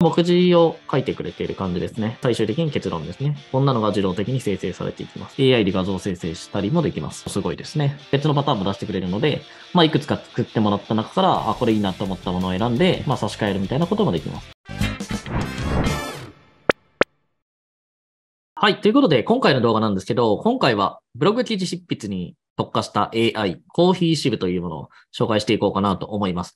目次を書いてくれている感じですね。最終的に結論ですね。こんなのが自動的に生成されていきます。AI で画像生成したりもできます。すごいですね。別のパターンも出してくれるので、まあ、いくつか作ってもらった中から、あ、これいいなと思ったものを選んで、まあ、差し替えるみたいなこともできます。はい。ということで、今回の動画なんですけど、今回はブログ記事執筆に特化した AI、コーヒーシブというものを紹介していこうかなと思います。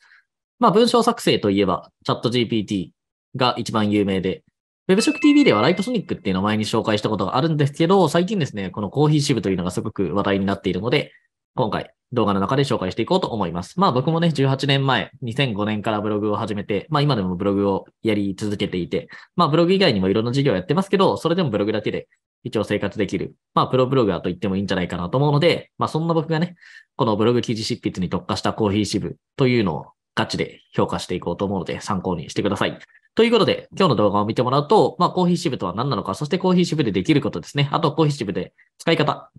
まあ、文章作成といえば、チャット GPT が一番有名で、WebShocktv ではライトソニックっていうのを前に紹介したことがあるんですけど、最近ですね、このコーヒー支部というのがすごく話題になっているので、今回動画の中で紹介していこうと思います。まあ僕もね、18年前、2005年からブログを始めて、まあ今でもブログをやり続けていて、まあブログ以外にもいろんな事業やってますけど、それでもブログだけで一応生活できる、まあプロブロガーと言ってもいいんじゃないかなと思うので、まあそんな僕がね、このブログ記事執筆に特化したコーヒー支部というのをガチで評価していこうと思うので参考にしてください。ということで、今日の動画を見てもらうと、まあ、コーヒー支部とは何なのか、そしてコーヒー支部でできることですね。あと、コーヒー支部で使い方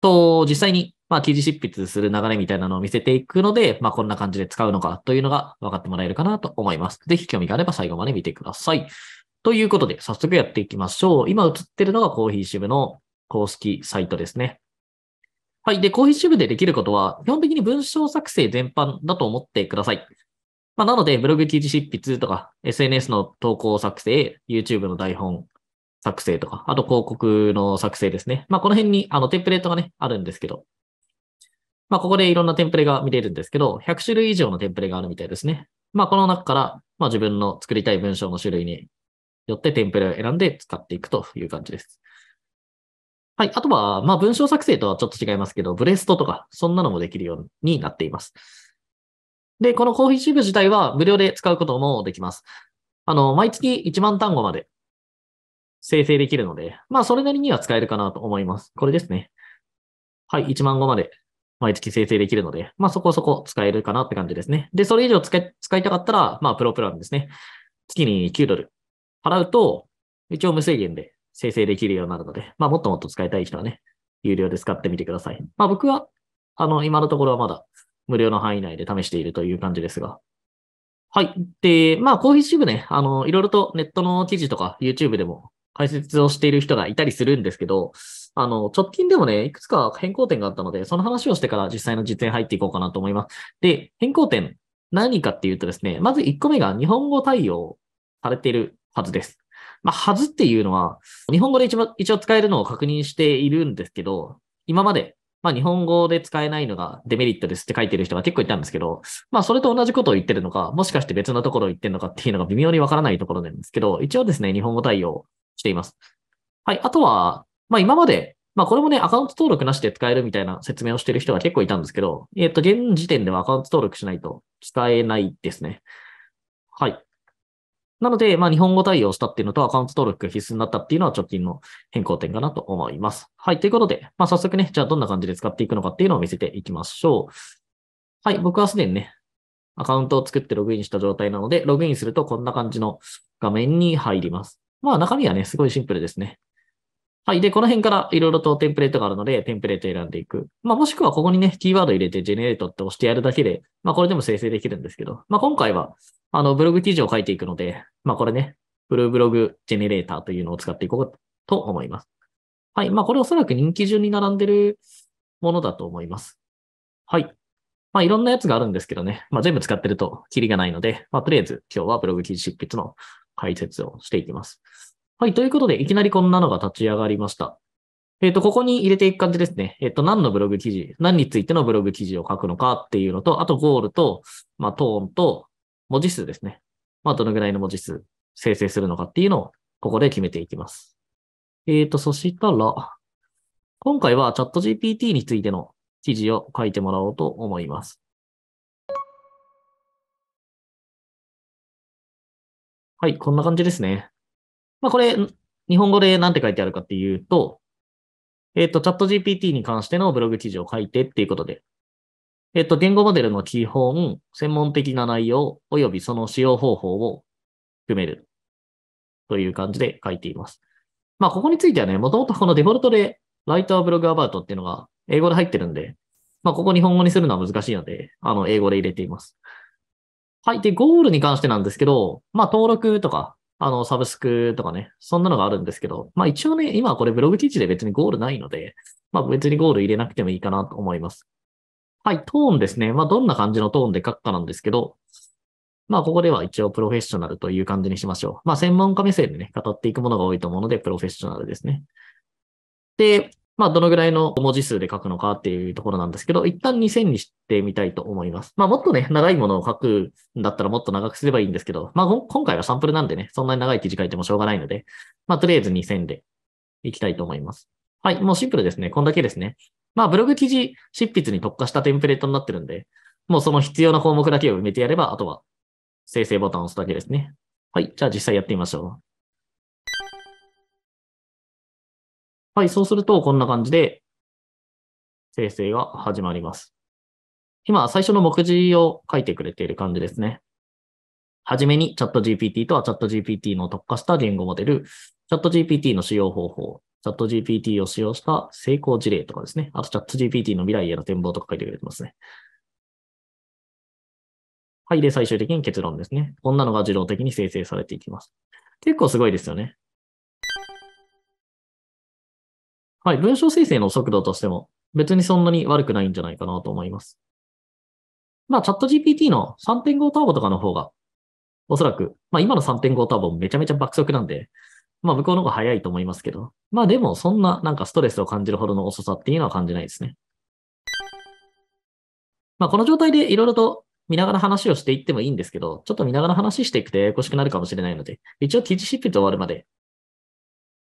と、実際に、まあ、記事執筆する流れみたいなのを見せていくので、まあ、こんな感じで使うのかというのが分かってもらえるかなと思います。ぜひ興味があれば最後まで見てください。ということで、早速やっていきましょう。今映ってるのがコーヒー支部の公式サイトですね。はい。で、コーヒー支部でできることは、基本的に文章作成全般だと思ってください。まあ、なので、ブログ記事執筆とか、SNS の投稿作成、YouTube の台本作成とか、あと広告の作成ですね。まあ、この辺に、あの、テンプレートがね、あるんですけど、まあ、ここでいろんなテンプレが見れるんですけど、100種類以上のテンプレがあるみたいですね。まあ、この中から、まあ、自分の作りたい文章の種類によってテンプレを選んで使っていくという感じです。はい。あとは、まあ、文章作成とはちょっと違いますけど、ブレストとか、そんなのもできるようになっています。で、このコーヒーシーブ自体は無料で使うこともできます。あの、毎月1万単語まで生成できるので、まあ、それなりには使えるかなと思います。これですね。はい、1万語まで毎月生成できるので、まあ、そこそこ使えるかなって感じですね。で、それ以上使い使いたかったら、まあ、プロプランですね。月に9ドル払うと、一応無制限で生成できるようになるので、まあ、もっともっと使いたい人はね、有料で使ってみてください。まあ、僕は、あの、今のところはまだ無料の範囲内で試しているという感じですが。はい。で、まあ、コーヒー支部ね、あの、いろいろとネットの記事とか YouTube でも解説をしている人がいたりするんですけど、あの、直近でもね、いくつか変更点があったので、その話をしてから実際の実演入っていこうかなと思います。で、変更点、何かっていうとですね、まず1個目が日本語対応されているはずです。まあ、はずっていうのは、日本語で一応一応使えるのを確認しているんですけど、今まで、まあ、日本語で使えないのがデメリットですって書いてる人が結構いたんですけど、まあ、それと同じことを言ってるのか、もしかして別のところを言ってるのかっていうのが微妙にわからないところなんですけど、一応ですね、日本語対応しています。はい。あとは、まあ、今まで、まあ、これもね、アカウント登録なしで使えるみたいな説明をしてる人が結構いたんですけど、えっ、と、現時点ではアカウント登録しないと使えないですね。はい。なので、まあ、日本語対応したっていうのとアカウント登録が必須になったっていうのは直近の変更点かなと思います。はい。ということで、まあ、早速ね、じゃあどんな感じで使っていくのかっていうのを見せていきましょう。はい。僕はすでにね、アカウントを作ってログインした状態なので、ログインするとこんな感じの画面に入ります。まあ、中身はね、すごいシンプルですね。はい。で、この辺からいろいろとテンプレートがあるので、テンプレート選んでいく。まあ、もしくはここにね、キーワード入れて、ジェネレートって押してやるだけで、まあ、これでも生成できるんですけど、まあ、今回は、あの、ブログ記事を書いていくので、まあこれね、ブルーブログジェネレーターというのを使っていこうと思います。はい。まあこれおそらく人気順に並んでるものだと思います。はい。まあいろんなやつがあるんですけどね、まあ全部使ってるとキリがないので、まあとりあえず今日はブログ記事執筆の解説をしていきます。はい。ということで、いきなりこんなのが立ち上がりました。えっ、ー、と、ここに入れていく感じですね。えっ、ー、と、何のブログ記事、何についてのブログ記事を書くのかっていうのと、あとゴールと、まあ、トーンと、文字数ですね。まあ、どのぐらいの文字数生成するのかっていうのを、ここで決めていきます。えっ、ー、と、そしたら、今回はチャット GPT についての記事を書いてもらおうと思います。はい、こんな感じですね。まあ、これ、日本語で何て書いてあるかっていうと、えっ、ー、と、チャット GPT に関してのブログ記事を書いてっていうことでえっと、言語モデルの基本、専門的な内容、及びその使用方法を含めるという感じで書いています。まあ、ここについてはね、もともとこのデフォルトで Writer Blog About っていうのが英語で入ってるんで、まあ、ここ日本語にするのは難しいので、あの、英語で入れています。はい。で、ゴールに関してなんですけど、まあ、登録とか、あの、サブスクとかね、そんなのがあるんですけど、まあ、一応ね、今これブログ記事で別にゴールないので、まあ、別にゴール入れなくてもいいかなと思います。はい、トーンですね。まあ、どんな感じのトーンで書くかなんですけど、まあ、ここでは一応プロフェッショナルという感じにしましょう。まあ、専門家目線でね、語っていくものが多いと思うので、プロフェッショナルですね。で、まあ、どのぐらいの文字数で書くのかっていうところなんですけど、一旦2000にしてみたいと思います。まあ、もっとね、長いものを書くんだったらもっと長くすればいいんですけど、まあ、今回はサンプルなんでね、そんなに長い記事書いてもしょうがないので、まあ、とりあえず2000でいきたいと思います。はい、もうシンプルですね。こんだけですね。まあ、ブログ記事執筆に特化したテンプレートになってるんで、もうその必要な項目だけを埋めてやれば、あとは生成ボタンを押すだけですね。はい。じゃあ実際やってみましょう。はい。そうすると、こんな感じで生成が始まります。今、最初の目次を書いてくれている感じですね。はじめにチャット GPT とはチャット GPT の特化した言語モデル、チャット GPT の使用方法、チャット GPT を使用した成功事例とかですね。あとチャット GPT の未来への展望とか書いてくれてますね。はい。で、最終的に結論ですね。こんなのが自動的に生成されていきます。結構すごいですよね。はい。文章生成の速度としても別にそんなに悪くないんじゃないかなと思います。まあ、チャット GPT の3.5ターボとかの方が、おそらく、まあ今の3.5ターボめちゃめちゃ爆速なんで、まあ向こうの方が早いと思いますけど、まあでもそんななんかストレスを感じるほどの遅さっていうのは感じないですね。まあこの状態でいろいろと見ながら話をしていってもいいんですけど、ちょっと見ながら話していくとややこしくなるかもしれないので、一応記事執筆終わるまで、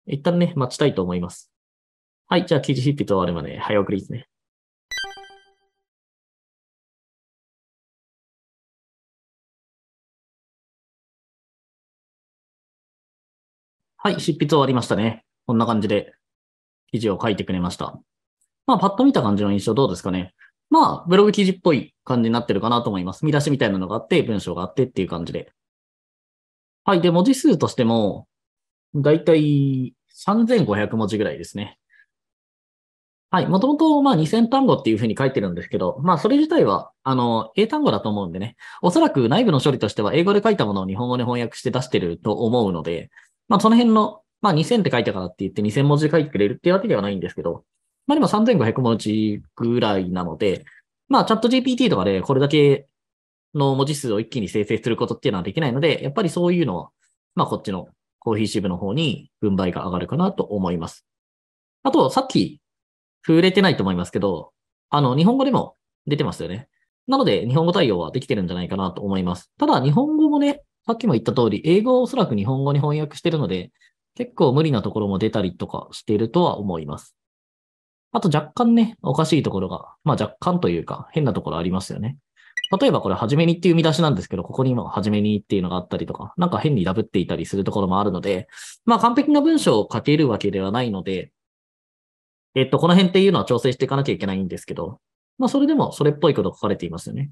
一旦ね、待ちたいと思います。はい、じゃあ記事執筆終わるまで早送りですね。はい、執筆終わりましたね。こんな感じで記事を書いてくれました。まあ、パッと見た感じの印象どうですかね。まあ、ブログ記事っぽい感じになってるかなと思います。見出しみたいなのがあって、文章があってっていう感じで。はい。で、文字数としても、だいたい3500文字ぐらいですね。はい。もともと、まあ、2000単語っていうふうに書いてるんですけど、まあ、それ自体は、あの、英単語だと思うんでね。おそらく内部の処理としては、英語で書いたものを日本語で翻訳して出してると思うので、まあ、その辺の、まあ、2000って書いたからって言って2000文字で書いてくれるっていうわけではないんですけど、まあ、でも3500文字ぐらいなので、まあ、チャット GPT とかでこれだけの文字数を一気に生成することっていうのはできないので、やっぱりそういうのは、まあ、こっちのコーヒー支部の方に分配が上がるかなと思います。あと、さっき触れてないと思いますけど、あの、日本語でも出てますよね。なので、日本語対応はできてるんじゃないかなと思います。ただ、日本語もね、さっきも言った通り、英語をおそらく日本語に翻訳してるので、結構無理なところも出たりとかしているとは思います。あと若干ね、おかしいところが、まあ若干というか変なところありますよね。例えばこれ、はじめにっていう見出しなんですけど、ここに今、はじめにっていうのがあったりとか、なんか変にダブっていたりするところもあるので、まあ完璧な文章を書けるわけではないので、えっと、この辺っていうのは調整していかなきゃいけないんですけど、まあそれでもそれっぽいこと書かれていますよね。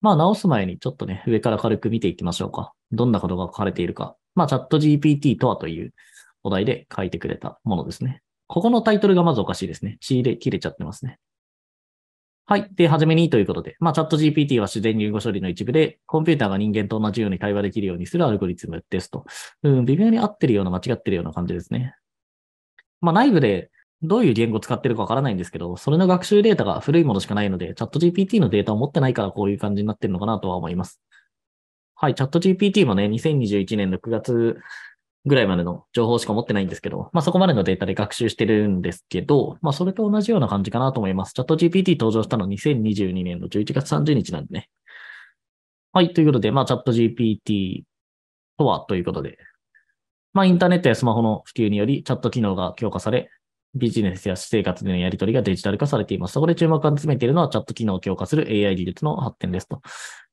まあ、直す前にちょっとね、上から軽く見ていきましょうか。どんなことが書かれているか。まあ、チャット GPT とはというお題で書いてくれたものですね。ここのタイトルがまずおかしいですね。仕入れ切れちゃってますね。はい。で、はじめにということで、まあ、チャット GPT は自然言語処理の一部で、コンピューターが人間と同じように対話できるようにするアルゴリズムですと。うん、微妙に合ってるような、間違ってるような感じですね。まあ、内部でどういう言語を使ってるかわからないんですけど、それの学習データが古いものしかないので、チャット GPT のデータを持ってないからこういう感じになってるのかなとは思います。はい、チャット GPT もね、2021年6月ぐらいまでの情報しか持ってないんですけど、まあそこまでのデータで学習してるんですけど、まあそれと同じような感じかなと思います。チャット GPT 登場したの2022年の11月30日なんでね。はい、ということで、まあチャット GPT とはということで、まあインターネットやスマホの普及によりチャット機能が強化され、ビジネスや私生活でのやり取りがデジタル化されています。そこで注目を集めているのはチャット機能を強化する AI 技術の発展ですと。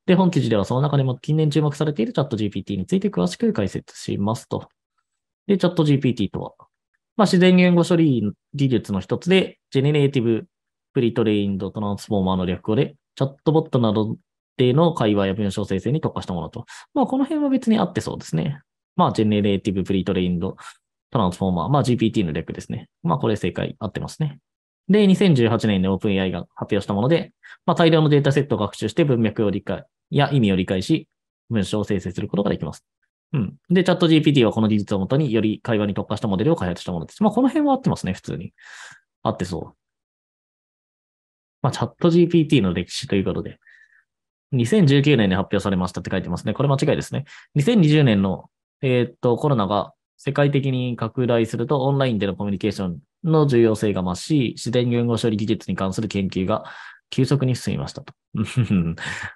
で、本記事ではその中でも近年注目されているチャット GPT について詳しく解説しますと。で、チャット GPT とは、まあ、自然言語処理技術の一つで、ジェネレーティブプリトレインドトランスフォーマーの略語で、チャットボットなどでの会話や文章生成に特化したものと。まあ、この辺は別にあってそうですね。まあ、ジェネレーティブプリトレインドトランスフォーマー、まあ GPT の略ですね。まあこれ正解合ってますね。で、2018年に OpenAI が発表したもので、まあ大量のデータセットを学習して文脈を理解や意味を理解し、文章を生成することができます。うん。で、チャット GPT はこの技術をもとにより会話に特化したモデルを開発したものです。まあこの辺は合ってますね、普通に。合ってそう。まあチャット GPT の歴史ということで。2019年に発表されましたって書いてますね。これ間違いですね。2020年の、えー、っと、コロナが世界的に拡大するとオンラインでのコミュニケーションの重要性が増し、自然言語処理技術に関する研究が急速に進みましたと。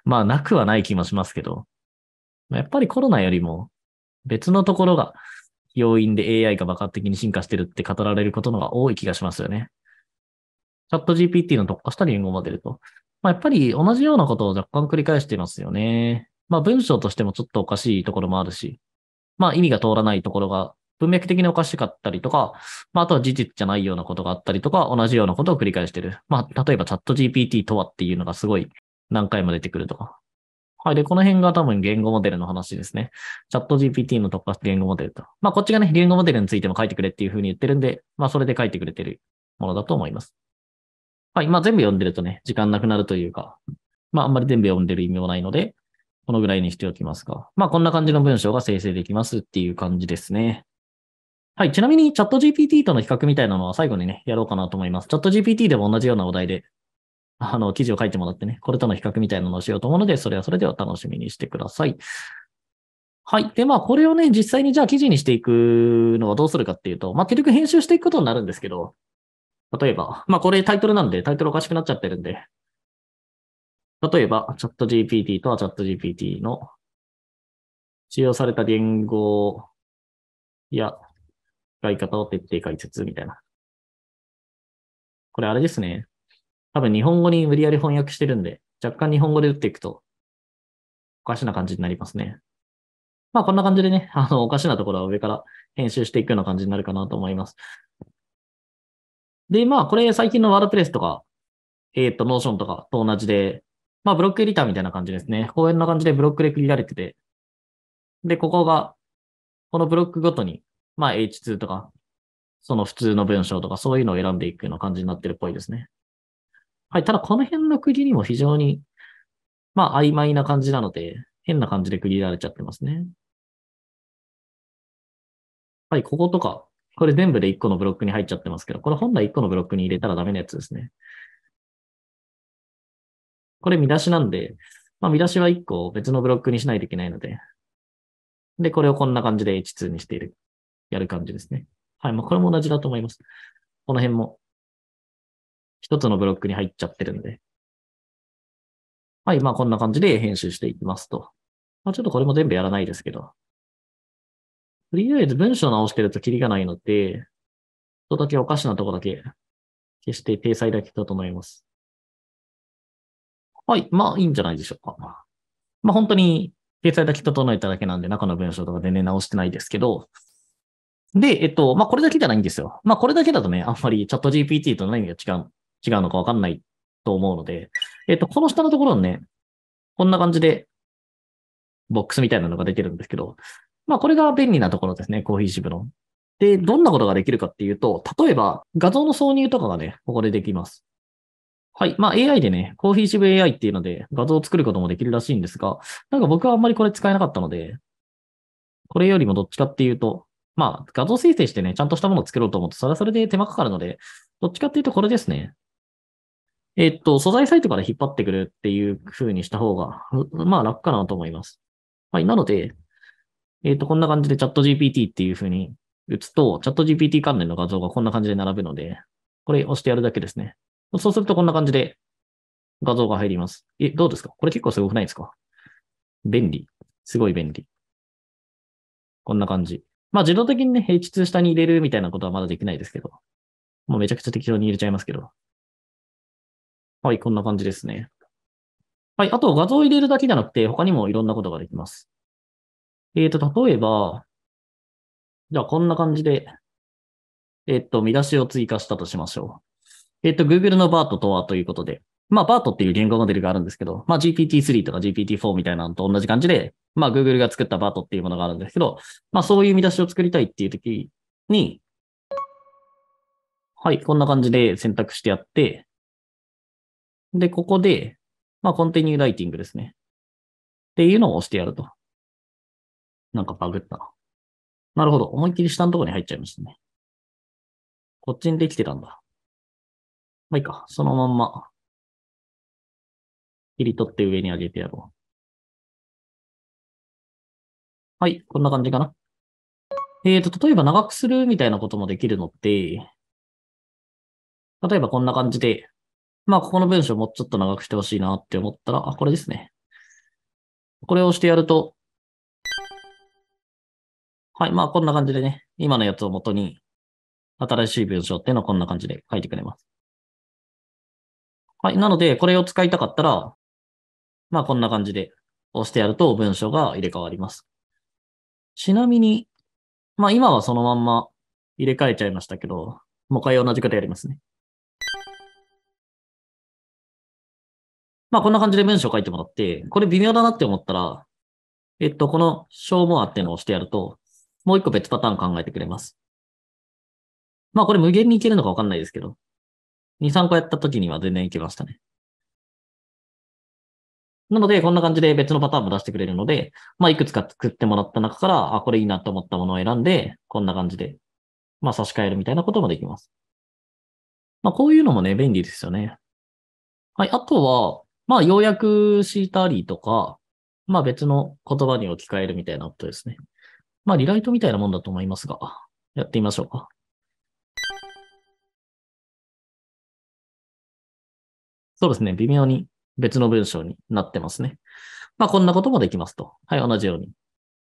まあ、なくはない気もしますけど、やっぱりコロナよりも別のところが要因で AI が爆発的に進化してるって語られることのが多い気がしますよね。チャット GPT の特化した言語モデルと。まあ、やっぱり同じようなことを若干繰り返していますよね。まあ文章としてもちょっとおかしいところもあるし、まあ意味が通らないところが文脈的におかしかったりとか、まあ、あとは事実じゃないようなことがあったりとか、同じようなことを繰り返してる。まあ、例えばチャット GPT とはっていうのがすごい何回も出てくるとか。はい。で、この辺が多分言語モデルの話ですね。チャット GPT の特化言語モデルと。まあ、こっちがね、言語モデルについても書いてくれっていうふうに言ってるんで、まあ、それで書いてくれてるものだと思います。はい。まあ、全部読んでるとね、時間なくなるというか、まあ、あんまり全部読んでる意味もないので、このぐらいにしておきますか。まあ、こんな感じの文章が生成できますっていう感じですね。はい。ちなみに、チャット GPT との比較みたいなのは最後にね、やろうかなと思います。チャット GPT でも同じようなお題で、あの、記事を書いてもらってね、これとの比較みたいなのをしようと思うので、それはそれでは楽しみにしてください。はい。で、まあ、これをね、実際にじゃあ記事にしていくのはどうするかっていうと、まあ、結局編集していくことになるんですけど、例えば、まあ、これタイトルなんで、タイトルおかしくなっちゃってるんで、例えば、チャット GPT とはチャット GPT の使用された言語や使い方を徹底解説みたいな。これあれですね。多分日本語に無理やり翻訳してるんで、若干日本語で打っていくとおかしな感じになりますね。まあこんな感じでね、あの、おかしなところは上から編集していくような感じになるかなと思います。で、まあこれ最近のワードプレスとか、えっ、ー、と、ノーションとかと同じで、まあ、ブロックエディターみたいな感じですね。こういう感じでブロックで区切られてて、で、ここが、このブロックごとに、まあ、H2 とか、その普通の文章とか、そういうのを選んでいくような感じになってるっぽいですね。はい。ただ、この辺の区切りも非常に、まあ、曖昧な感じなので、変な感じで区切られちゃってますね。はい、こことか、これ全部で1個のブロックに入っちゃってますけど、これ本来1個のブロックに入れたらダメなやつですね。これ見出しなんで、まあ、見出しは1個別のブロックにしないといけないので、で、これをこんな感じで H2 にしている、やる感じですね。はい、まあ、これも同じだと思います。この辺も、一つのブロックに入っちゃってるんで。はい、まあ、こんな感じで編集していきますと。まあ、ちょっとこれも全部やらないですけど。とりあえず文章直してるとキリがないので、ちょっとだけおかしなとこだけ消して体裁だけ整えます。はい、まあいいんじゃないでしょうか。まあ本当に掲載だけ整えただけなんで中の文章とか全然直してないですけど、で、えっと、まあこれだけじゃないんですよ。まあこれだけだとね、あんまりチャット GPT と何が違う、違うのかわかんないと思うので、えっと、この下のところにね、こんな感じでボックスみたいなのが出てるんですけど、まあこれが便利なところですね、コーヒー支部の。で、どんなことができるかっていうと、例えば画像の挿入とかがね、ここでできます。はい。まあ AI でね、コーヒーシブ AI っていうので画像を作ることもできるらしいんですが、なんか僕はあんまりこれ使えなかったので、これよりもどっちかっていうと、まあ画像生成してね、ちゃんとしたものを作ろうと思うと、それはそれで手間かかるので、どっちかっていうとこれですね。えっと、素材サイトから引っ張ってくるっていう風にした方が、まあ楽かなと思います。はい。なので、えっと、こんな感じでチャット GPT っていう風に打つと、チャット GPT 関連の画像がこんな感じで並ぶので、これ押してやるだけですね。そうするとこんな感じで画像が入ります。え、どうですかこれ結構すごくないですか便利。すごい便利。こんな感じ。まあ自動的にね、H2 下に入れるみたいなことはまだできないですけど。もうめちゃくちゃ適当に入れちゃいますけど。はい、こんな感じですね。はい、あと画像を入れるだけじゃなくて、他にもいろんなことができます。えっ、ー、と、例えば、じゃあこんな感じで、えっ、ー、と、見出しを追加したとしましょう。えっと、Google の BART とはということで、まあ、BART っていう言語モデルがあるんですけど、まあ、GPT-3 とか GPT-4 みたいなのと同じ感じで、まあ、Google が作った BART っていうものがあるんですけど、まあ、そういう見出しを作りたいっていう時に、はい、こんな感じで選択してやって、で、ここで、まあ、コンティニューライティングですね。っていうのを押してやると。なんかバグったな。なるほど。思いっきり下のところに入っちゃいましたね。こっちにできてたんだ。まあいいか。そのまんま、切り取って上に上げてやろう。はい、こんな感じかな。えっ、ー、と、例えば長くするみたいなこともできるので、例えばこんな感じで、まあ、ここの文章もうちょっと長くしてほしいなって思ったら、あ、これですね。これを押してやると、はい、まあ、こんな感じでね、今のやつを元に、新しい文章っていうのはこんな感じで書いてくれます。はい。なので、これを使いたかったら、まあこんな感じで押してやると文章が入れ替わります。ちなみに、まあ今はそのまんま入れ替えちゃいましたけど、もう一回同じことやりますね。まあこんな感じで文章書いてもらって、これ微妙だなって思ったら、えっと、この小モアっていうのを押してやると、もう一個別パターン考えてくれます。まあこれ無限にいけるのかわかんないですけど、2、3個やった時には全然いけましたね。なので、こんな感じで別のパターンも出してくれるので、まあ、いくつか作ってもらった中から、あ、これいいなと思ったものを選んで、こんな感じで、まあ、差し替えるみたいなこともできます。まあ、こういうのもね、便利ですよね。はい、あとは、まあ、ようやくシータとか、まあ、別の言葉に置き換えるみたいなことですね。まあ、リライトみたいなもんだと思いますが、やってみましょうか。そうですね。微妙に別の文章になってますね。まあ、こんなこともできますと。はい、同じように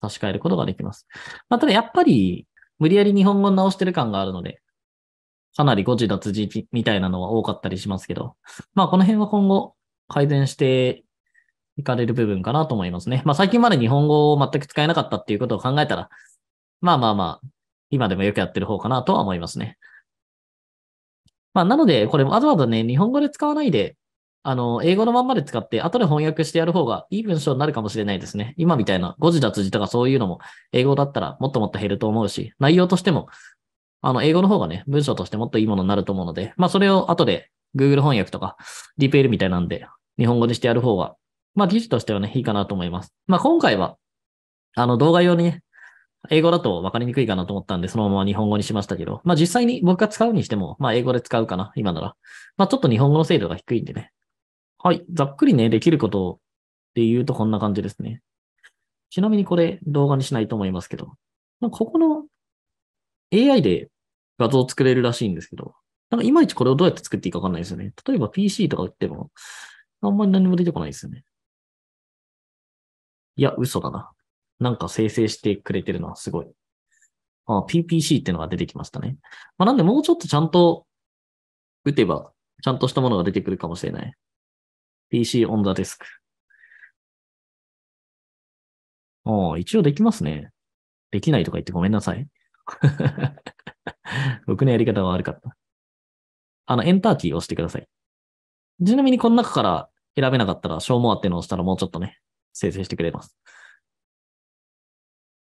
差し替えることができます。まあ、ただやっぱり、無理やり日本語直してる感があるので、かなり誤字脱字みたいなのは多かったりしますけど、まあ、この辺は今後改善していかれる部分かなと思いますね。まあ、最近まで日本語を全く使えなかったっていうことを考えたら、まあまあまあ、今でもよくやってる方かなとは思いますね。まあ、なので、これもわざわざね、日本語で使わないで、あの、英語のまんまで使って、後で翻訳してやる方がいい文章になるかもしれないですね。今みたいな誤字脱字とかそういうのも、英語だったらもっともっと減ると思うし、内容としても、あの、英語の方がね、文章としてもっといいものになると思うので、まあ、それを後で Google 翻訳とか d p l みたいなんで、日本語にしてやる方が、まあ、記事としてはね、いいかなと思います。まあ、今回は、あの、動画用にね、英語だと分かりにくいかなと思ったんで、そのまま日本語にしましたけど、まあ実際に僕が使うにしても、まあ英語で使うかな、今なら。まあちょっと日本語の精度が低いんでね。はい、ざっくりね、できることで言うとこんな感じですね。ちなみにこれ動画にしないと思いますけど、まここの AI で画像を作れるらしいんですけど、なんかいまいちこれをどうやって作っていいかわかんないですよね。例えば PC とか打っても、あんまり何も出てこないですよね。いや、嘘だな。なんか生成してくれてるのはすごい。ああ PPC っていうのが出てきましたね。まあ、なんでもうちょっとちゃんと打てば、ちゃんとしたものが出てくるかもしれない。PC on the desk。ああ、一応できますね。できないとか言ってごめんなさい。僕のやり方は悪かった。あの、エンターキーを押してください。ちなみにこの中から選べなかったら、ショーモアってのを押したらもうちょっとね、生成してくれます。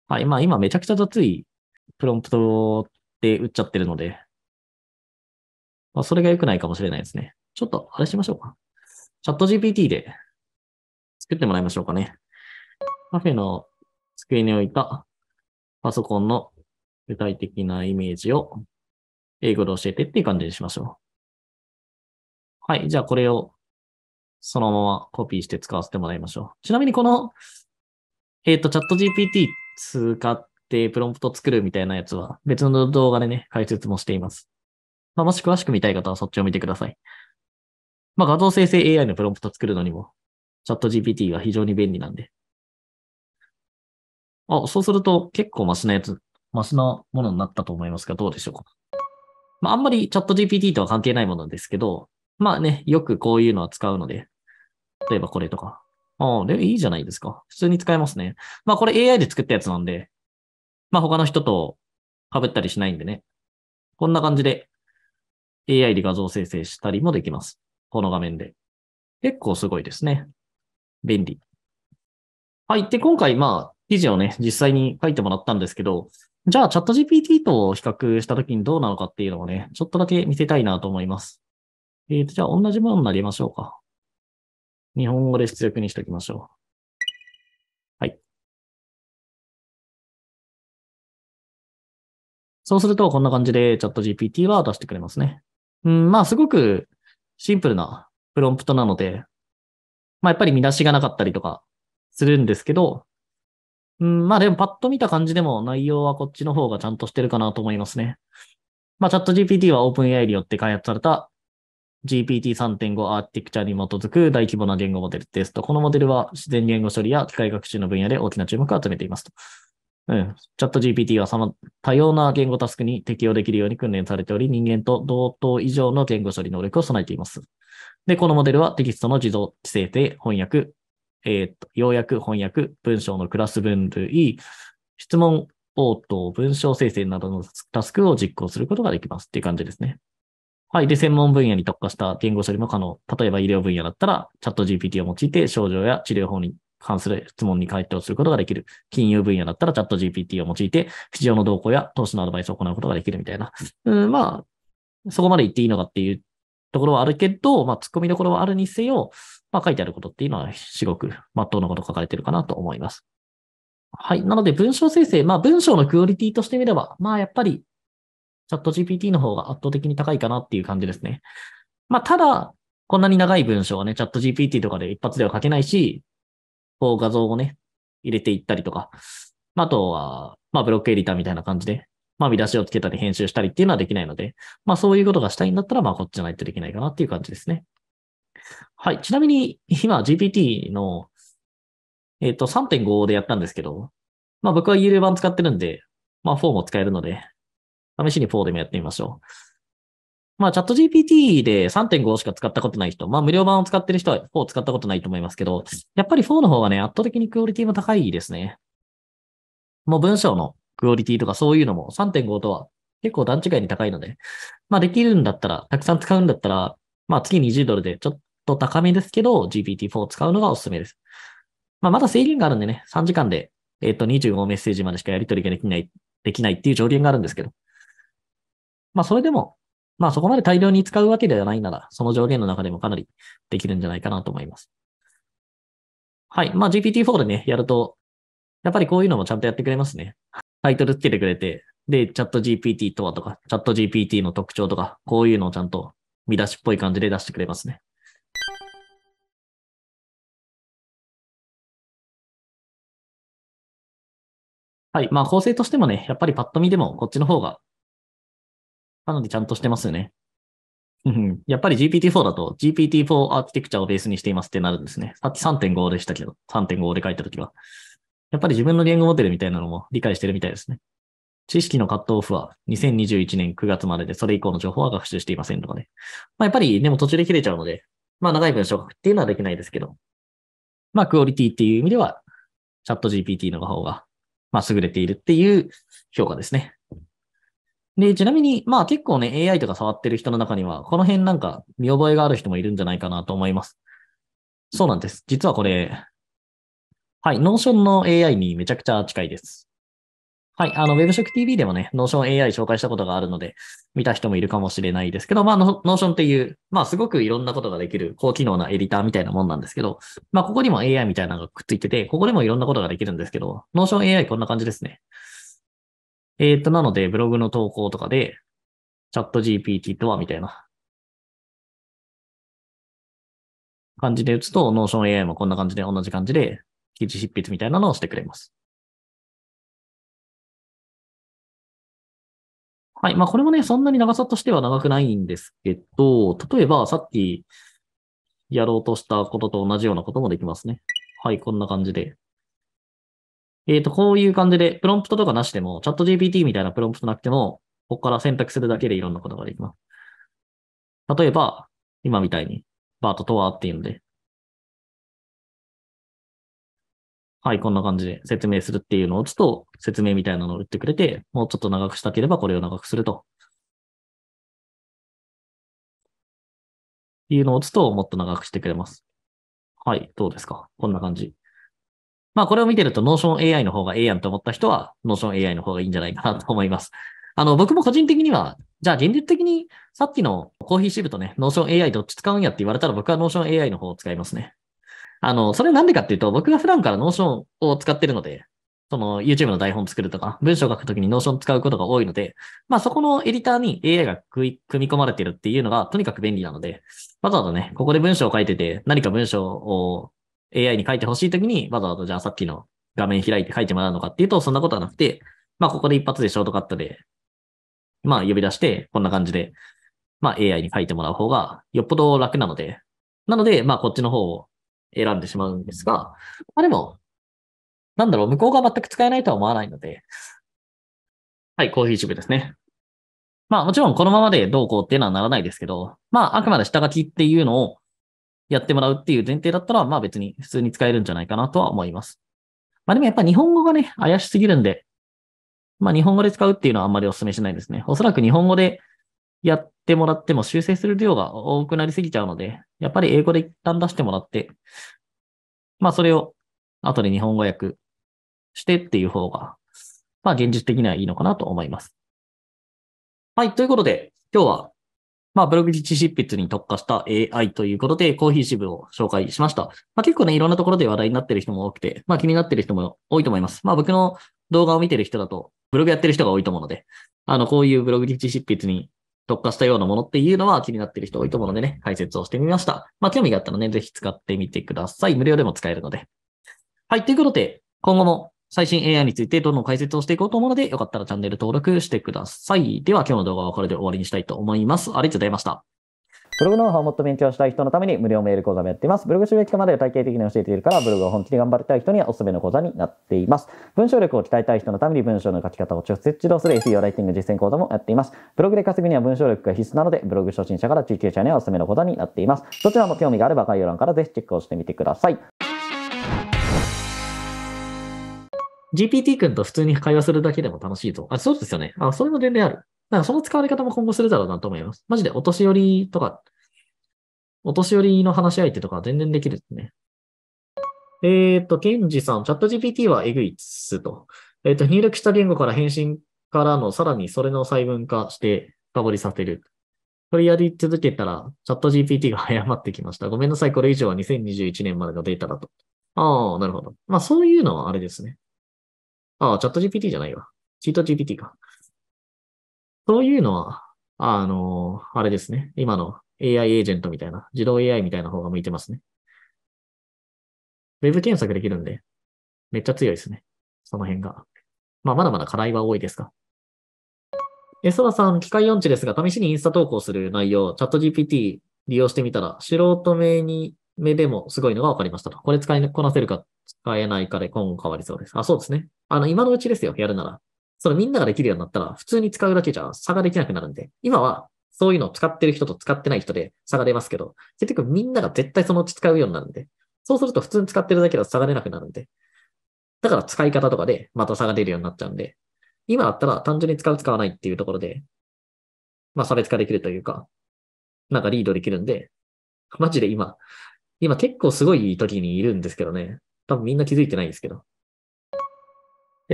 はい、まあ今めちゃくちゃ雑いプロンプトで打っちゃってるので、まあそれが良くないかもしれないですね。ちょっとあれしましょうか。チャット GPT で作ってもらいましょうかね。カフェの机に置いたパソコンの具体的なイメージを英語で教えてっていう感じにしましょう。はい。じゃあこれをそのままコピーして使わせてもらいましょう。ちなみにこの、えっ、ー、と、チャット GPT っ使ってプロンプト作るみたいなやつは別の動画でね、解説もしています。まあ、もし詳しく見たい方はそっちを見てください。まあ、画像生成 AI のプロンプト作るのにも、チャット GPT は非常に便利なんで。あ、そうすると結構マシなやつ、マシなものになったと思いますが、どうでしょうか。まあ、あんまりチャット GPT とは関係ないものですけど、まあね、よくこういうのは使うので、例えばこれとか。ああ、で、いいじゃないですか。普通に使えますね。まあこれ AI で作ったやつなんで、まあ他の人と被ったりしないんでね。こんな感じで AI で画像生成したりもできます。この画面で。結構すごいですね。便利。はい。で、今回、まあ、記事をね、実際に書いてもらったんですけど、じゃあ、チャット GPT と比較したときにどうなのかっていうのをね、ちょっとだけ見せたいなと思います。えっ、ー、と、じゃあ、同じものになりましょうか。日本語で出力にしておきましょう。はい。そうすると、こんな感じでチャット GPT は出してくれますね。うん、まあ、すごくシンプルなプロンプトなので、まあ、やっぱり見出しがなかったりとかするんですけど、うん、まあでもパッと見た感じでも内容はこっちの方がちゃんとしてるかなと思いますね。まあチャット GPT は OpenAI によって開発された GPT3.5 アーティクチャに基づく大規模な言語モデルですと。このモデルは自然言語処理や機械学習の分野で大きな注目を集めていますと。うん、チャット GPT は様多様な言語タスクに適用できるように訓練されており、人間と同等以上の言語処理能力を備えています。で、このモデルはテキストの自動規制定、翻訳、えー、っと、要約、翻訳、文章のクラス分類、質問応答、文章生成などのタスクを実行することができますっていう感じですね。はい。で、専門分野に特化した言語処理も可能。例えば医療分野だったら、チャット GPT を用いて症状や治療法に関する質問に回答することができる。金融分野だったら、チャット GPT を用いて、市場の動向や投資のアドバイスを行うことができるみたいな。うん、まあ、そこまで言っていいのかっていうところはあるけど、まあ、突っ込みどころはあるにせよ、まあ、書いてあることっていうのは、すごく、まっとうなこと書かれてるかなと思います。はい。なので、文章生成、まあ、文章のクオリティとしてみれば、まあ、やっぱり、チャット GPT の方が圧倒的に高いかなっていう感じですね。まあ、ただ、こんなに長い文章はね、チャット GPT とかで一発では書けないし、こう画像をね、入れていったりとか、あとは、まあ、ブロックエディターみたいな感じで、まあ、見出しをつけたり編集したりっていうのはできないので、まあ、そういうことがしたいんだったら、まあ、こっちじゃないとできないかなっていう感じですね。はい。ちなみに、今 GPT の、えっ、ー、と、3.5でやったんですけど、まあ、僕は有料版使ってるんで、まあ、4も使えるので、試しに4でもやってみましょう。まあ、チャット GPT で3.5しか使ったことない人、まあ、無料版を使ってる人は4を使ったことないと思いますけど、やっぱり4の方がね、圧倒的にクオリティも高いですね。もう文章のクオリティとかそういうのも3.5とは結構段違いに高いので、まあ、できるんだったら、たくさん使うんだったら、まあ、月20ドルでちょっと高めですけど、GPT-4 を使うのがおすすめです。まあ、まだ制限があるんでね、3時間で、えっ、と、25メッセージまでしかやり取りができない、できないっていう上限があるんですけど、まあそれでも、まあそこまで大量に使うわけではないなら、その上限の中でもかなりできるんじゃないかなと思います。はい。まあ GPT-4 でね、やると、やっぱりこういうのもちゃんとやってくれますね。タイトルつけてくれて、で、チャット GPT とはとか、チャット GPT の特徴とか、こういうのをちゃんと見出しっぽい感じで出してくれますね。はい。まあ構成としてもね、やっぱりパッと見でもこっちの方がなのでちゃんとしてますよね。やっぱり GPT-4 だと GPT-4 アーキテクチャをベースにしていますってなるんですね。さっき3.5でしたけど、3.5で書いたときは。やっぱり自分の言語モデルみたいなのも理解してるみたいですね。知識のカットオフは2021年9月までで、それ以降の情報は学習していませんとかね。まあ、やっぱりでも途中で切れちゃうので、まあ長い文章書くっていうのはできないですけど、まあクオリティっていう意味では、チャット GPT の方が、まあ優れているっていう評価ですね。で、ちなみに、まあ結構ね、AI とか触ってる人の中には、この辺なんか見覚えがある人もいるんじゃないかなと思います。そうなんです。実はこれ、はい、ノーションの AI にめちゃくちゃ近いです。はい、あの、WebShockTV でもね、ノーション AI 紹介したことがあるので、見た人もいるかもしれないですけど、まあ、ノーションっていう、まあ、すごくいろんなことができる高機能なエディターみたいなもんなんですけど、まあ、ここにも AI みたいなのがくっついてて、ここでもいろんなことができるんですけど、ノーション AI こんな感じですね。えっ、ー、と、なので、ブログの投稿とかで、チャット GPT とは、みたいな感じで打つと、ノーション AI もこんな感じで、同じ感じで、記事執筆みたいなのをしてくれます。はい。まあ、これもね、そんなに長さとしては長くないんですけど、例えば、さっきやろうとしたことと同じようなこともできますね。はい、こんな感じで。えっ、ー、と、こういう感じで、プロンプトとかなしでも、チャット GPT みたいなプロンプトなくても、ここから選択するだけでいろんなことができます。例えば、今みたいに、バートとはっていうので、はい、こんな感じで説明するっていうのを打つと、説明みたいなのを打ってくれて、もうちょっと長くしたければこれを長くすると。っていうのを打つと、もっと長くしてくれます。はい、どうですかこんな感じ。まあこれを見てるとノーション AI の方がええやんと思った人は、ノーション AI の方がいいんじゃないかなと思います。あの、僕も個人的には、じゃあ現実的にさっきのコーヒーシブとね、ノーション AI どっち使うんやって言われたら僕はノーション AI の方を使いますね。あの、それなんでかっていうと、僕が普段からノーションを使ってるので、その YouTube の台本作るとか、文章書くときにノーション使うことが多いので、まあそこのエディターに AI が組み込まれてるっていうのがとにかく便利なので、わざわざね、ここで文章を書いてて、何か文章を AI に書いてほしいときに、わざわざじゃあさっきの画面開いて書いてもらうのかっていうと、そんなことはなくて、まあ、ここで一発でショートカットで、まあ、呼び出して、こんな感じで、まあ、AI に書いてもらう方がよっぽど楽なので、なので、まあ、こっちの方を選んでしまうんですが、まあ、でも、なんだろう、向こうが全く使えないとは思わないので、はい、コーヒー支部ですね。まあ、もちろんこのままでどうこうっていうのはならないですけど、まあ、あくまで下書きっていうのを、やってもらうっていう前提だったら、まあ別に普通に使えるんじゃないかなとは思います。まあでもやっぱ日本語がね、怪しすぎるんで、まあ日本語で使うっていうのはあんまりお勧めしないですね。おそらく日本語でやってもらっても修正する量が多くなりすぎちゃうので、やっぱり英語で一旦出してもらって、まあそれを後で日本語訳してっていう方が、まあ現実的にはいいのかなと思います。はい、ということで今日はまあ、ブログ記事執筆に特化した AI ということで、コーヒー支部を紹介しました。まあ、結構ね、いろんなところで話題になってる人も多くて、まあ、気になってる人も多いと思います。まあ、僕の動画を見てる人だと、ブログやってる人が多いと思うので、あの、こういうブログ記事執筆に特化したようなものっていうのは気になってる人多いと思うのでね、解説をしてみました。まあ、興味があったらね、ぜひ使ってみてください。無料でも使えるので。はい、ということで、今後も最新 AI についてどんどん解説をしていこうと思うので、よかったらチャンネル登録してください。では今日の動画はこれで終わりにしたいと思います。ありがとうございました。ブログの方ハをもっと勉強したい人のために無料メール講座もやっています。ブログ収益化まで体系的に教えているから、ブログを本気で頑張りたい人にはおすすめの講座になっています。文章力を鍛えたい人のために文章の書き方を直接指導する SEO ライティング実践講座もやっています。ブログで稼ぐには文章力が必須なので、ブログ初心者から中級者にはおすすめの講座になっています。どちらも興味があれば概要欄からぜひチェックをしてみてください。GPT 君と普通に会話するだけでも楽しいと。あ、そうですよね。あ、それも全然ある。だからその使われ方も今後するだろうなと思います。マジでお年寄りとか、お年寄りの話し相手とか全然できるですね。えっ、ー、と、ケンジさん、チャット GPT はえぐいっすと。えっ、ー、と、入力した言語から返信からのさらにそれの細分化して深掘りさせる。これやり続けたら、チャット GPT が早まってきました。ごめんなさい、これ以上は2021年までのデータだと。ああ、なるほど。まあそういうのはあれですね。ああ、チャット GPT じゃないわ。チート GPT か。そういうのは、あの、あれですね。今の AI エージェントみたいな、自動 AI みたいな方が向いてますね。ウェブ検索できるんで、めっちゃ強いですね。その辺が。まあ、まだまだ課題は多いですか。え、そらさん、機械音痴ですが、試しにインスタ投稿する内容、チャット GPT 利用してみたら、素人目に、目でもすごいのが分かりましたと。これ使いこなせるか使えないかで今後変わりそうです。あ、そうですね。あの、今のうちですよ、やるなら。そのみんなができるようになったら、普通に使うだけじゃ差ができなくなるんで、今はそういうのを使ってる人と使ってない人で差が出ますけど、結局みんなが絶対そのうち使うようになるんで、そうすると普通に使ってるだけでは差が出なくなるんで、だから使い方とかでまた差が出るようになっちゃうんで、今あったら単純に使う使わないっていうところで、まあ差別化できるというか、なんかリードできるんで、マジで今、今結構すごい時にいるんですけどね。多分みんな気づいてないんですけど。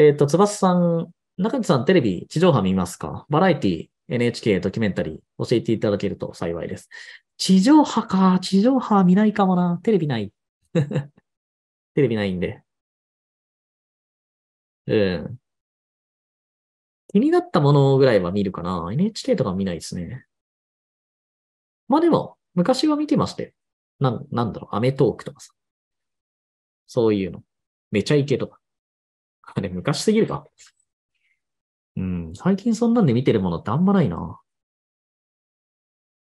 えっ、ー、と、翼さん、中西さんテレビ、地上波見ますかバラエティ、NHK、ドキュメンタリー、教えていただけると幸いです。地上波か、地上波見ないかもな。テレビない。テレビないんで。うん。気になったものぐらいは見るかな。NHK とか見ないですね。まあでも、昔は見てまして。なん、なんだろう、アメトーークとかさ。そういうの。めちゃイケとか。あれ、昔すぎるか。うん、最近そんなんで見てるものってあんまないな。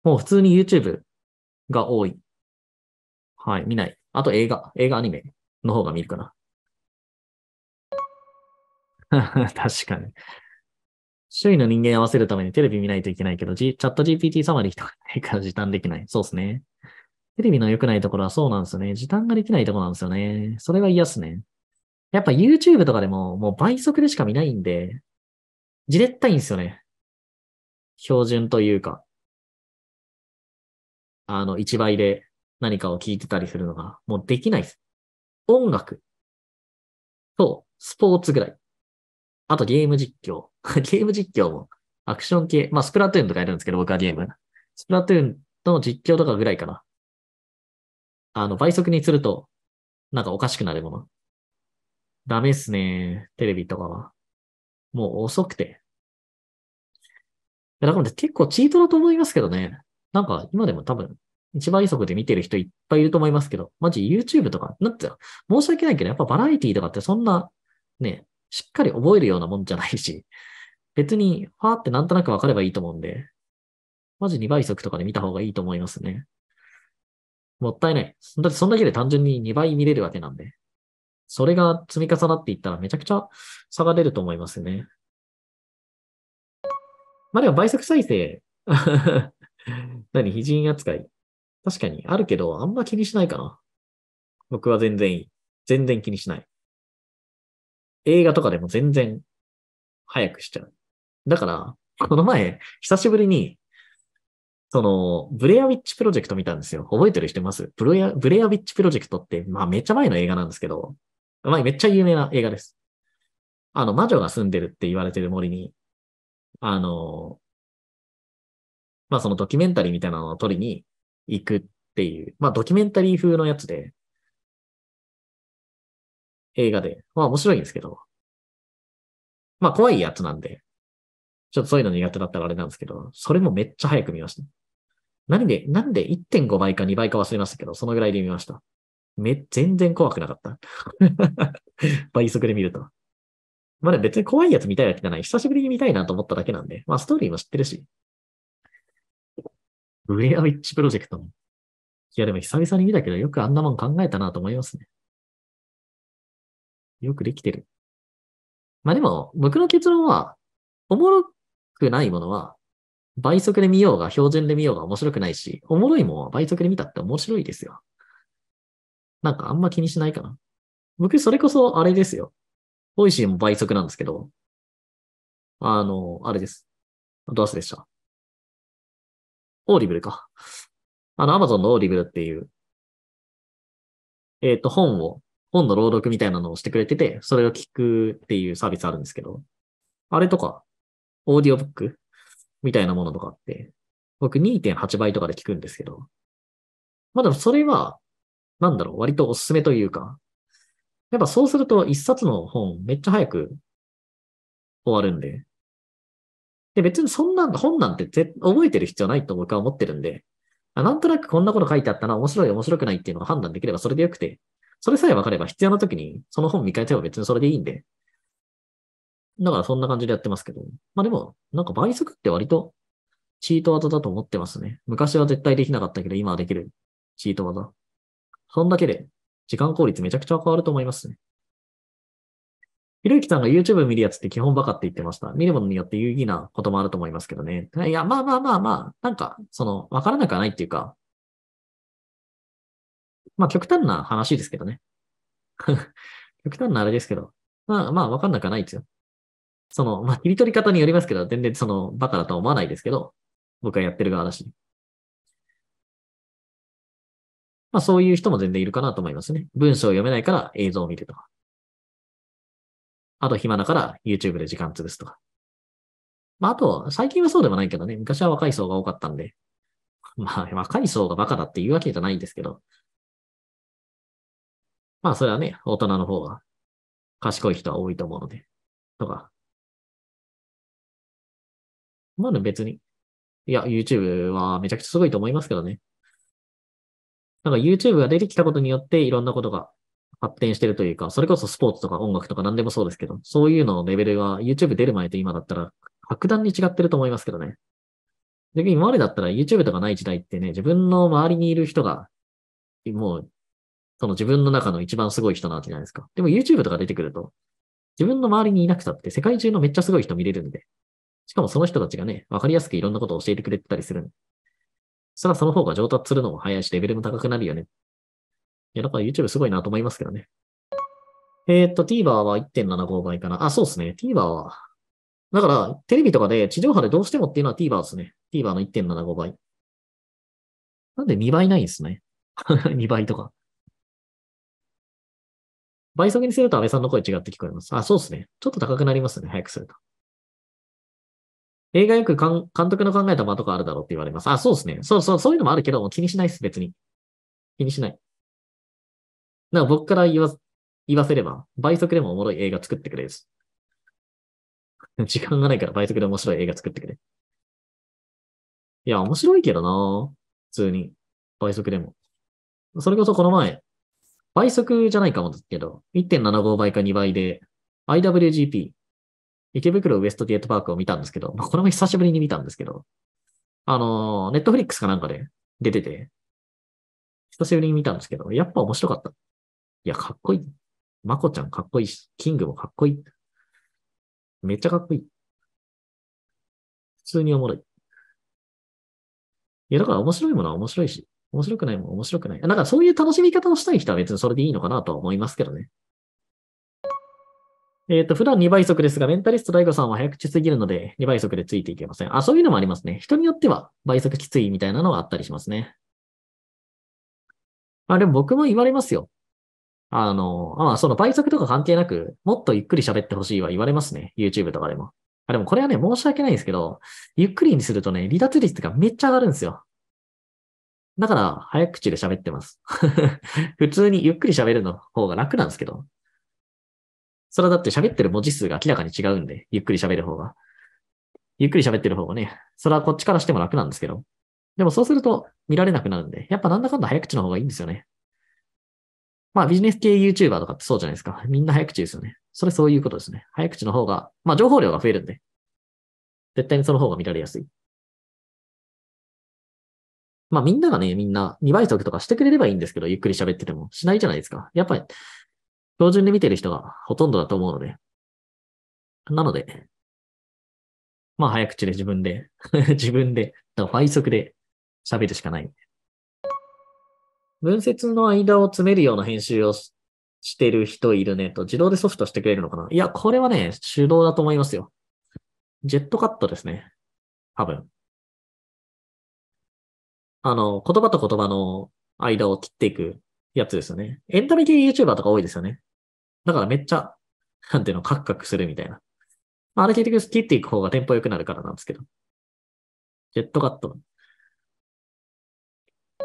もう普通に YouTube が多い。はい、見ない。あと映画、映画アニメの方が見るかな。確かに。周囲の人間合わせるためにテレビ見ないといけないけど、チャット GPT 様で人がないから時短できない。そうですね。テレビの良くないところはそうなんですよね。時短ができないところなんですよね。それが嫌っすね。やっぱ YouTube とかでももう倍速でしか見ないんで、じれったいんですよね。標準というか。あの、1倍で何かを聞いてたりするのが、もうできないです。音楽そう。スポーツぐらい。あとゲーム実況。ゲーム実況もアクション系。まあ、スプラトゥーンとかやるんですけど、僕はゲーム。スプラトゥーンの実況とかぐらいかな。あの、倍速にすると、なんかおかしくなるもの。ダメっすね。テレビとかは。もう遅くて。だから結構チートだと思いますけどね。なんか今でも多分、一倍速で見てる人いっぱいいると思いますけど、マジ YouTube とか、なんて申し訳ないけど、やっぱバラエティとかってそんな、ね、しっかり覚えるようなもんじゃないし、別に、ファーってなんとなくわかればいいと思うんで、マジ2倍速とかで見た方がいいと思いますね。もったいない。だってそんだけで単純に2倍見れるわけなんで。それが積み重なっていったらめちゃくちゃ差が出ると思いますね。まあでも倍速再生。何非人扱い。確かにあるけど、あんま気にしないかな。僕は全然いい。全然気にしない。映画とかでも全然早くしちゃう。だから、この前、久しぶりに、その、ブレアウィッチプロジェクト見たんですよ。覚えてる人いますブレア、ブレアウィッチプロジェクトって、まあめっちゃ前の映画なんですけど、まあ、めっちゃ有名な映画です。あの、魔女が住んでるって言われてる森に、あの、まあそのドキュメンタリーみたいなのを撮りに行くっていう、まあドキュメンタリー風のやつで、映画で、まあ面白いんですけど、まあ怖いやつなんで、ちょっとそういうの苦手だったらあれなんですけど、それもめっちゃ早く見ました。何で、なんで1.5倍か2倍か忘れましたけど、そのぐらいで見ました。め、全然怖くなかった。倍速で見ると。まだ別に怖いやつ見たいわけじゃない。久しぶりに見たいなと思っただけなんで。まあ、ストーリーも知ってるし。ウェアウィッチプロジェクトも。いや、でも久々に見たけど、よくあんなもん考えたなと思いますね。よくできてる。まあでも、僕の結論は、おもろくないものは、倍速で見ようが、標準で見ようが面白くないし、おもろいもんは倍速で見たって面白いですよ。なんかあんま気にしないかな。僕、それこそあれですよ。ボイシーも倍速なんですけど、あの、あれです。どうせでした。オーディブルか。あの、アマゾンのオーディブルっていう、えっ、ー、と、本を、本の朗読みたいなのをしてくれてて、それを聞くっていうサービスあるんですけど、あれとか、オーディオブックみたいなものとかあって、僕2.8倍とかで聞くんですけど、まあでもそれは、なんだろう、割とおすすめというか、やっぱそうすると一冊の本めっちゃ早く終わるんで。で、別にそんな本なんて覚えてる必要ないと僕は思ってるんで、あなんとなくこんなこと書いてあったな、面白い面白くないっていうのが判断できればそれでよくて、それさえ分かれば必要な時にその本見返せば別にそれでいいんで。だからそんな感じでやってますけど。まあでも、なんか倍速って割とチート技だと思ってますね。昔は絶対できなかったけど、今はできるチート技。そんだけで、時間効率めちゃくちゃ変わると思いますね。ひろゆきさんが YouTube 見るやつって基本バカって言ってました。見るものによって有意義なこともあると思いますけどね。いや、まあまあまあまあ、なんか、その、わからなくはないっていうか、まあ極端な話ですけどね。極端なあれですけど、まあまあわかんなくはないですよ。その、まあ切り取り方によりますけど、全然その、バカだとは思わないですけど、僕はやってる側だし。まあそういう人も全然いるかなと思いますね。文章を読めないから映像を見るとか。あと暇だから YouTube で時間潰すとか。まああと、最近はそうでもないけどね、昔は若い層が多かったんで。まあ若い層がバカだっていうわけじゃないんですけど。まあそれはね、大人の方が賢い人は多いと思うので。とか。まあね、別に。いや、YouTube はめちゃくちゃすごいと思いますけどね。なんか YouTube が出てきたことによっていろんなことが発展してるというか、それこそスポーツとか音楽とか何でもそうですけど、そういうののレベルは YouTube 出る前と今だったら格段に違ってると思いますけどね。逆に今までだったら YouTube とかない時代ってね、自分の周りにいる人が、もう、その自分の中の一番すごい人なわけじゃないですか。でも YouTube とか出てくると、自分の周りにいなくたって世界中のめっちゃすごい人見れるんで、しかもその人たちがね、わかりやすくいろんなことを教えてくれてたりするしたらその方が上達するのも早いし、レベルも高くなるよね。いや、だから YouTube すごいなと思いますけどね。えー、っと、TVer は1.75倍かな。あ、そうですね。TVer は。だから、テレビとかで地上波でどうしてもっていうのは TVer ですね。TVer の1.75倍。なんで2倍ないんですね。2 倍とか。倍速にすると安倍さんの声違って聞こえます。あ、そうですね。ちょっと高くなりますね。早くすると。映画よく監督の考えた間とかあるだろうって言われます。あ、そうですね。そうそう、そういうのもあるけど、もう気にしないです、別に。気にしない。な僕から言わ、言わせれば、倍速でもおもろい映画作ってくれです。時間がないから倍速で面白い映画作ってくれ。いや、面白いけどな普通に。倍速でも。それこそこの前、倍速じゃないかもですけど、1.75倍か2倍で、IWGP、池袋ウエストゲートパークを見たんですけど、まあ、これも久しぶりに見たんですけど、あの、ネットフリックスかなんかで出てて、久しぶりに見たんですけど、やっぱ面白かった。いや、かっこいい。まこちゃんかっこいいし、キングもかっこいい。めっちゃかっこいい。普通におもろい。いや、だから面白いものは面白いし、面白くないもん面白くない。なんかそういう楽しみ方をしたい人は別にそれでいいのかなとは思いますけどね。えっ、ー、と、普段2倍速ですが、メンタリスト DAIGO さんは早口すぎるので、2倍速でついていけません。あ、そういうのもありますね。人によっては倍速きついみたいなのがあったりしますね。まあでも僕も言われますよ。あの、まあその倍速とか関係なく、もっとゆっくり喋ってほしいは言われますね。YouTube とかでも。あ、でもこれはね、申し訳ないんですけど、ゆっくりにするとね、離脱率がめっちゃ上がるんですよ。だから、早口で喋ってます。普通にゆっくり喋るの方が楽なんですけど。それはだって喋ってる文字数が明らかに違うんで、ゆっくり喋る方が。ゆっくり喋ってる方がね、それはこっちからしても楽なんですけど。でもそうすると見られなくなるんで、やっぱなんだかんだ早口の方がいいんですよね。まあビジネス系 YouTuber とかってそうじゃないですか。みんな早口ですよね。それそういうことですね。早口の方が、まあ情報量が増えるんで。絶対にその方が見られやすい。まあみんながね、みんな2倍速とかしてくれればいいんですけど、ゆっくり喋っててもしないじゃないですか。やっぱり標準で見てる人がほとんどだと思うので。なので、まあ早口で自分で 自分で、倍速で喋るしかない。文節の間を詰めるような編集をしてる人いるねと、自動でソフトしてくれるのかないや、これはね、手動だと思いますよ。ジェットカットですね。多分。あの、言葉と言葉の間を切っていくやつですよね。エンタメ系 YouTuber とか多いですよね。だからめっちゃ、なんていうの、カクカクするみたいな。まあ、あれ結局切っていく方がテンポ良くなるからなんですけど。ジェットカット。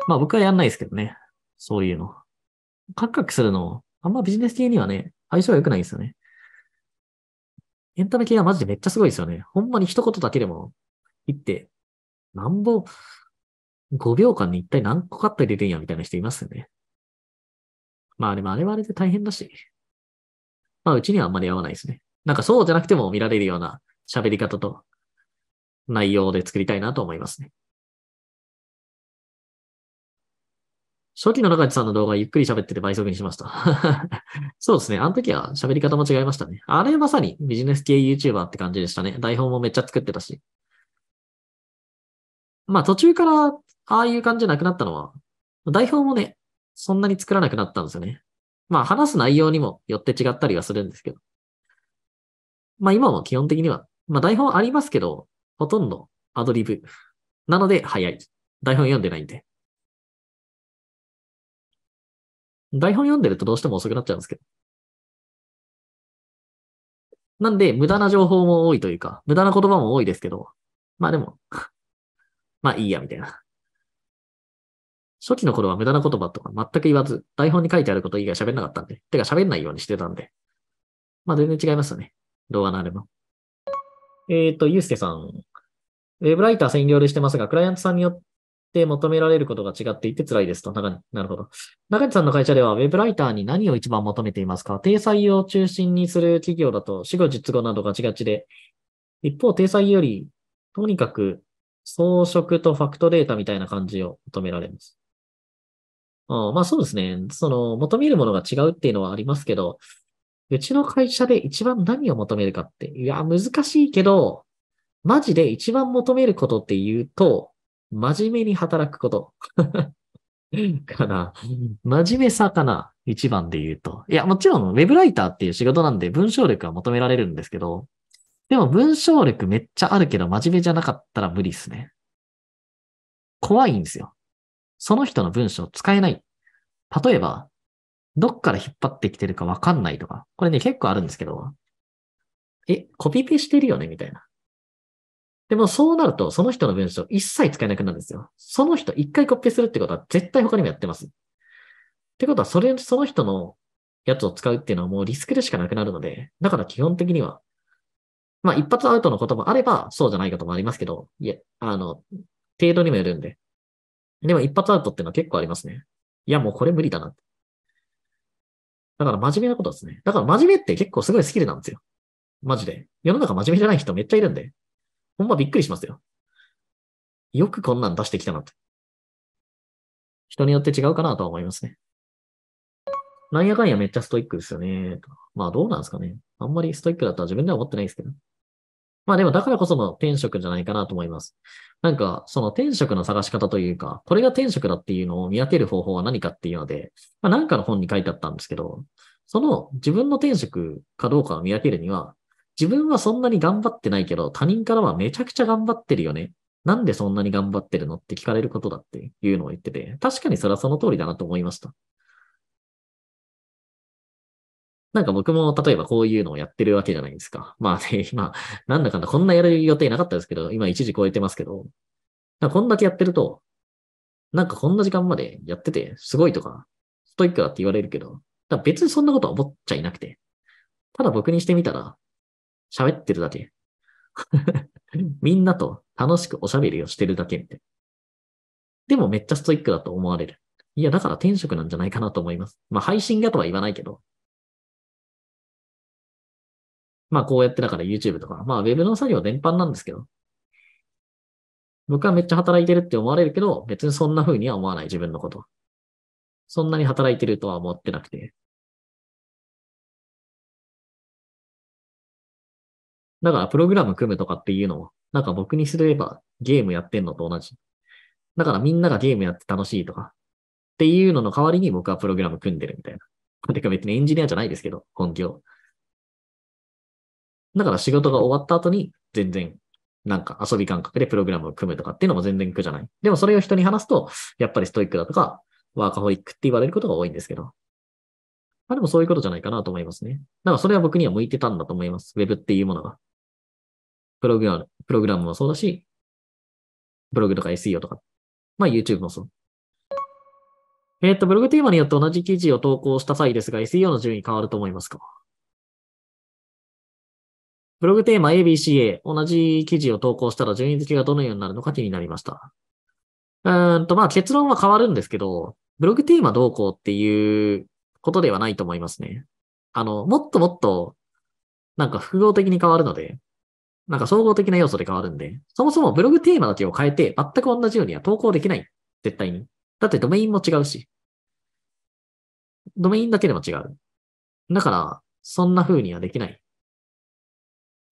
まあ僕はやんないですけどね。そういうの。カクカクするの、あんまビジネス系にはね、相性が良くないんですよね。エンタメ系はマジでめっちゃすごいですよね。ほんまに一言だけでも言って、なんぼ、5秒間に一体何個カット入れてんやみたいな人いますよね。まあでもあれはあれで大変だし。まあうちにはあんまり合わないですね。なんかそうじゃなくても見られるような喋り方と内容で作りたいなと思いますね。初期の中地さんの動画ゆっくり喋ってて倍速にしました。そうですね。あの時は喋り方も違いましたね。あれまさにビジネス系 YouTuber って感じでしたね。台本もめっちゃ作ってたし。まあ途中からああいう感じじゃなくなったのは、台本もね、そんなに作らなくなったんですよね。まあ話す内容にもよって違ったりはするんですけど。まあ今も基本的には、まあ台本ありますけど、ほとんどアドリブ。なので早い。台本読んでないんで。台本読んでるとどうしても遅くなっちゃうんですけど。なんで、無駄な情報も多いというか、無駄な言葉も多いですけど、まあでも、まあいいや、みたいな。初期の頃は無駄な言葉とか全く言わず、台本に書いてあること以外喋んなかったんで、てか喋んないようにしてたんで、まあ全然違いますよね。動画のあれも。えっ、ー、と、ゆうすけさん。ウェブライター専業でしてますが、クライアントさんによって求められることが違っていて辛いですと。なるほど。中地さんの会社では、ウェブライターに何を一番求めていますか定裁を中心にする企業だと、死後実後などがちがちで、一方、定裁より、とにかく装飾とファクトデータみたいな感じを求められます。うん、まあそうですね。その、求めるものが違うっていうのはありますけど、うちの会社で一番何を求めるかって、いや、難しいけど、マジで一番求めることって言うと、真面目に働くこと。かな。真面目さかな。一番で言うと。いや、もちろん、ウェブライターっていう仕事なんで文章力は求められるんですけど、でも文章力めっちゃあるけど真面目じゃなかったら無理っすね。怖いんですよ。その人の文章使えない。例えば、どっから引っ張ってきてるかわかんないとか、これね、結構あるんですけど、え、コピペしてるよねみたいな。でもそうなると、その人の文章一切使えなくなるんですよ。その人一回コピペするってことは絶対他にもやってます。ってことは、それ、その人のやつを使うっていうのはもうリスクでしかなくなるので、だから基本的には、まあ一発アウトのこともあれば、そうじゃないこともありますけど、いや、あの、程度にもよるんで、でも一発アウトっていうのは結構ありますね。いや、もうこれ無理だな。だから真面目なことですね。だから真面目って結構すごいスキルなんですよ。マジで。世の中真面目じゃない人めっちゃいるんで。ほんまびっくりしますよ。よくこんなん出してきたなって。人によって違うかなとは思いますね。なんやかんやめっちゃストイックですよね。まあどうなんですかね。あんまりストイックだったら自分では思ってないですけど。まあでもだからこその転職じゃないかなと思います。なんか、その転職の探し方というか、これが転職だっていうのを見当てる方法は何かっていうので、まあなんかの本に書いてあったんですけど、その自分の転職かどうかを見分けるには、自分はそんなに頑張ってないけど、他人からはめちゃくちゃ頑張ってるよね。なんでそんなに頑張ってるのって聞かれることだっていうのを言ってて、確かにそれはその通りだなと思いました。なんか僕も例えばこういうのをやってるわけじゃないですか。まあね、今、なんだかんだこんなやる予定なかったですけど、今一時超えてますけど、こんだけやってると、なんかこんな時間までやっててすごいとか、ストイックだって言われるけど、別にそんなことは思っちゃいなくて、ただ僕にしてみたら、喋ってるだけ。みんなと楽しくおしゃべりをしてるだけみたいな。でもめっちゃストイックだと思われる。いや、だから天職なんじゃないかなと思います。まあ配信がとは言わないけど、まあこうやってだから YouTube とか、まあ Web の作業全般なんですけど、僕はめっちゃ働いてるって思われるけど、別にそんな風には思わない自分のこと。そんなに働いてるとは思ってなくて。だからプログラム組むとかっていうのも、なんか僕にすればゲームやってんのと同じ。だからみんながゲームやって楽しいとか、っていうのの代わりに僕はプログラム組んでるみたいな。てか別にエンジニアじゃないですけど、本業。だから仕事が終わった後に全然なんか遊び感覚でプログラムを組むとかっていうのも全然苦じゃない。でもそれを人に話すと、やっぱりストイックだとか、ワーカホイックって言われることが多いんですけど。まあでもそういうことじゃないかなと思いますね。だからそれは僕には向いてたんだと思います。Web っていうものが。プログラム、プログラムもそうだし、ブログとか SEO とか、まあ YouTube もそう。えっ、と、ブログテーマによって同じ記事を投稿した際ですが、SEO の順位変わると思いますかブログテーマ ABCA、同じ記事を投稿したら順位付けがどのようになるのか気になりました。うんと、まあ結論は変わるんですけど、ブログテーマどうこうっていうことではないと思いますね。あの、もっともっと、なんか複合的に変わるので、なんか総合的な要素で変わるんで、そもそもブログテーマだけを変えて全く同じようには投稿できない。絶対に。だってドメインも違うし。ドメインだけでも違う。だから、そんな風にはできない。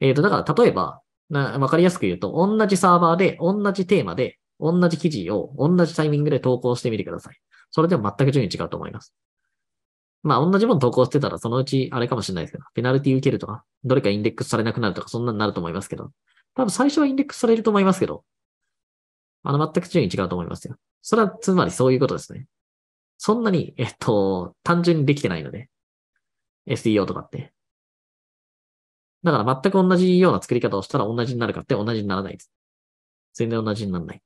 えっ、ー、と、だから例えば、わかりやすく言うと、同じサーバーで、同じテーマで、同じ記事を同じタイミングで投稿してみてください。それでも全く順位違うと思います。まあ、同じもの投稿してたら、そのうち、あれかもしれないですけど、ペナルティ受けるとか、どれかインデックスされなくなるとか、そんなになると思いますけど、多分最初はインデックスされると思いますけど、あの、全く順位違うと思いますよ。それは、つまりそういうことですね。そんなに、えっと、単純にできてないので、SEO とかって。だから全く同じような作り方をしたら同じになるかって同じにならないです。全然同じにならない。